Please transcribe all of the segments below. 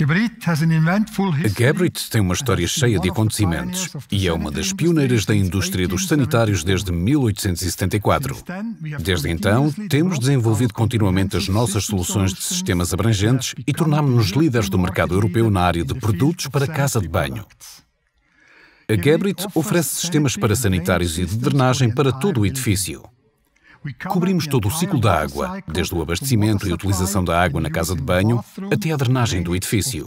A Gebrit tem uma história cheia de acontecimentos e é uma das pioneiras da indústria dos sanitários desde 1874. Desde então, temos desenvolvido continuamente as nossas soluções de sistemas abrangentes e tornámos-nos líderes do mercado europeu na área de produtos para casa de banho. A Gebrit oferece sistemas para sanitários e de drenagem para todo o edifício. Cobrimos todo o ciclo da água, desde o abastecimento e utilização da água na casa de banho até a drenagem do edifício.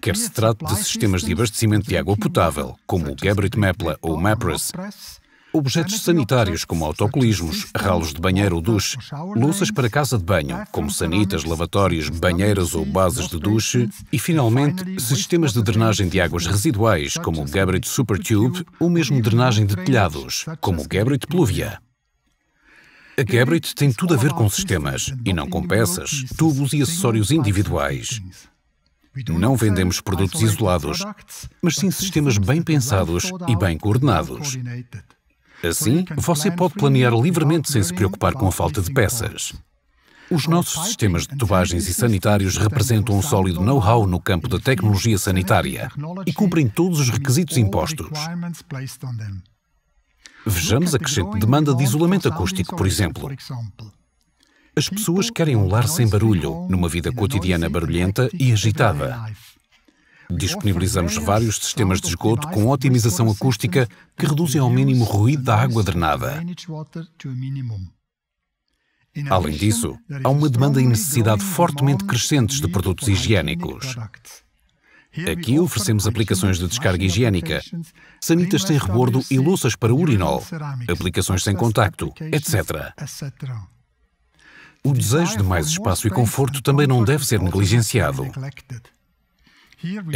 Quer se trate de sistemas de abastecimento de água potável, como o Gebrit Mepla ou o MAPRES, Objetos sanitários como autocolismos, ralos de banheiro ou duche, louças para casa de banho, como sanitas, lavatórios, banheiras ou bases de duche e, finalmente, sistemas de drenagem de águas residuais, como o Gabbert SuperTube, ou mesmo drenagem de telhados, como o Gabbert Pluvia. A Gabbert tem tudo a ver com sistemas e não com peças, tubos e acessórios individuais. Não vendemos produtos isolados, mas sim sistemas bem pensados e bem coordenados. Assim, você pode planear livremente sem se preocupar com a falta de peças. Os nossos sistemas de tubagens e sanitários representam um sólido know-how no campo da tecnologia sanitária e cumprem todos os requisitos impostos. Vejamos a crescente demanda de isolamento acústico, por exemplo. As pessoas querem um lar sem barulho, numa vida cotidiana barulhenta e agitada. Disponibilizamos vários sistemas de esgoto com otimização acústica que reduzem ao mínimo o ruído da água drenada. Além disso, há uma demanda e necessidade fortemente crescentes de produtos higiênicos. Aqui oferecemos aplicações de descarga higiênica, sanitas sem rebordo e louças para urinol, aplicações sem contacto, etc. O desejo de mais espaço e conforto também não deve ser negligenciado.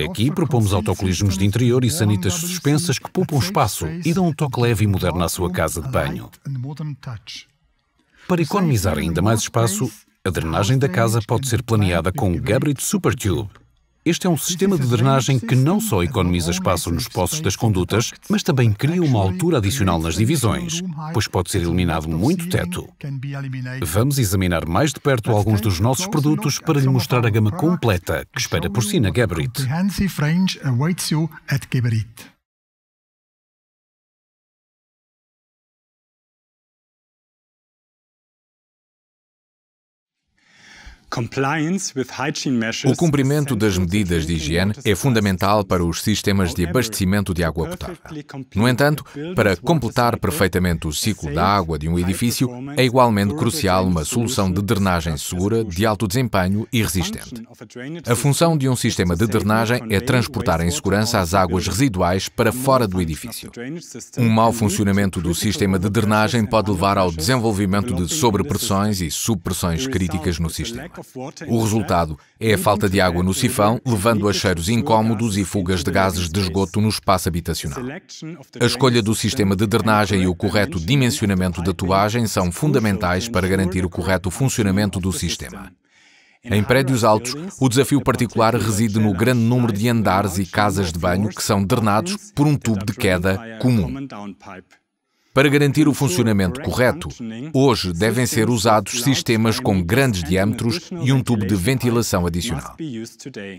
Aqui propomos autocolismos de interior e sanitas suspensas que poupam espaço e dão um toque leve e moderno à sua casa de banho. Para economizar ainda mais espaço, a drenagem da casa pode ser planeada com o gabarito SuperTube, este é um sistema de drenagem que não só economiza espaço nos poços das condutas, mas também cria uma altura adicional nas divisões, pois pode ser eliminado muito teto. Vamos examinar mais de perto alguns dos nossos produtos para lhe mostrar a gama completa que espera por si na Geberit. O cumprimento das medidas de higiene é fundamental para os sistemas de abastecimento de água potável. No entanto, para completar perfeitamente o ciclo da água de um edifício, é igualmente crucial uma solução de drenagem segura, de alto desempenho e resistente. A função de um sistema de drenagem é transportar em segurança as águas residuais para fora do edifício. Um mau funcionamento do sistema de drenagem pode levar ao desenvolvimento de sobrepressões e subpressões críticas no sistema. O resultado é a falta de água no sifão, levando a cheiros incômodos e fugas de gases de esgoto no espaço habitacional. A escolha do sistema de drenagem e o correto dimensionamento da tuagem são fundamentais para garantir o correto funcionamento do sistema. Em prédios altos, o desafio particular reside no grande número de andares e casas de banho que são drenados por um tubo de queda comum. Para garantir o funcionamento correto, hoje devem ser usados sistemas com grandes diâmetros e um tubo de ventilação adicional.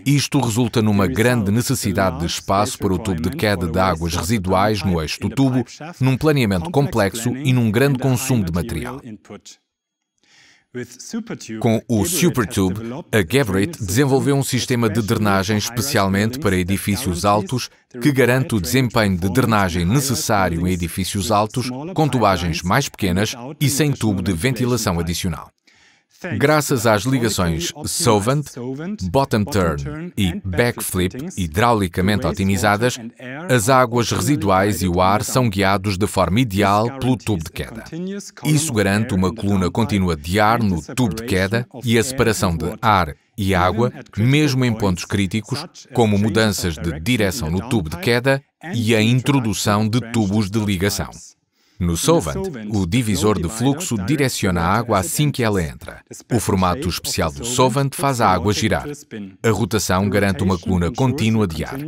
Isto resulta numa grande necessidade de espaço para o tubo de queda de águas residuais no eixo do tubo, num planeamento complexo e num grande consumo de material. Com o SuperTube, a Geberit desenvolveu um sistema de drenagem especialmente para edifícios altos que garante o desempenho de drenagem necessário em edifícios altos com tubagens mais pequenas e sem tubo de ventilação adicional. Graças às ligações Solvent, Bottom Turn e Backflip hidraulicamente otimizadas, as águas residuais e o ar são guiados de forma ideal pelo tubo de queda. Isso garante uma coluna contínua de ar no tubo de queda e a separação de ar e água, mesmo em pontos críticos, como mudanças de direção no tubo de queda e a introdução de tubos de ligação. No solvent, o divisor de fluxo direciona a água assim que ela entra. O formato especial do solvent faz a água girar. A rotação garante uma coluna contínua de ar.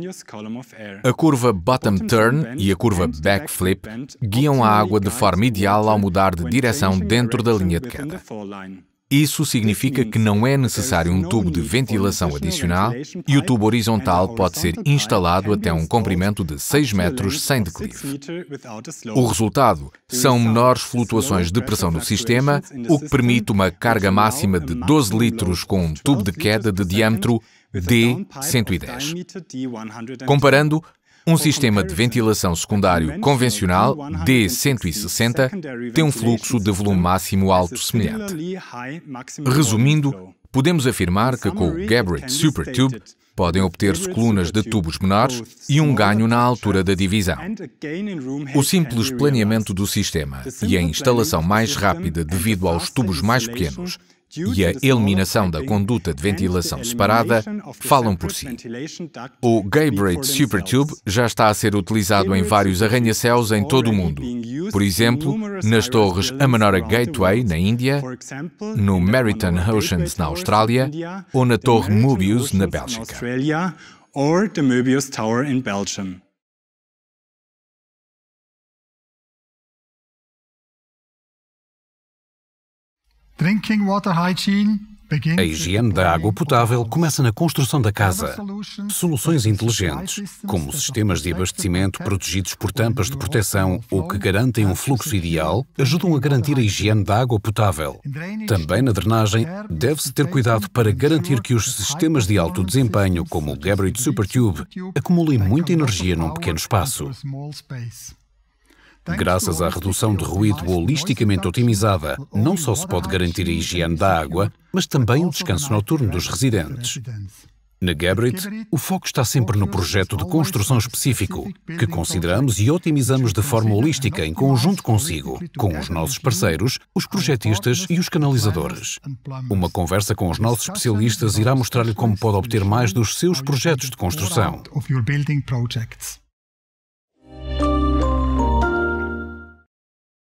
A curva bottom turn e a curva backflip guiam a água de forma ideal ao mudar de direção dentro da linha de queda. Isso significa que não é necessário um tubo de ventilação adicional e o tubo horizontal pode ser instalado até um comprimento de 6 metros sem declive. O resultado são menores flutuações de pressão no sistema, o que permite uma carga máxima de 12 litros com um tubo de queda de diâmetro D110. Comparando, um sistema de ventilação secundário convencional, D160, tem um fluxo de volume máximo alto semelhante. Resumindo, podemos afirmar que com o Gabbert SuperTube podem obter-se colunas de tubos menores e um ganho na altura da divisão. O simples planeamento do sistema e a instalação mais rápida devido aos tubos mais pequenos e a eliminação da conduta de ventilação separada falam por si. O Gabriel Supertube já está a ser utilizado em vários arranha-céus em todo o mundo. Por exemplo, nas torres Amanora Gateway, na Índia, no Meriton Oceans, na Austrália, ou na torre Mobius, na Bélgica. A higiene da água potável começa na construção da casa. Soluções inteligentes, como sistemas de abastecimento protegidos por tampas de proteção ou que garantem um fluxo ideal, ajudam a garantir a higiene da água potável. Também na drenagem, deve-se ter cuidado para garantir que os sistemas de alto desempenho, como o Gabriel Supertube, acumulem muita energia num pequeno espaço. Graças à redução de ruído holisticamente otimizada, não só se pode garantir a higiene da água, mas também o descanso noturno dos residentes. Na Gebrit, o foco está sempre no projeto de construção específico, que consideramos e otimizamos de forma holística em conjunto consigo, com os nossos parceiros, os projetistas e os canalizadores. Uma conversa com os nossos especialistas irá mostrar-lhe como pode obter mais dos seus projetos de construção.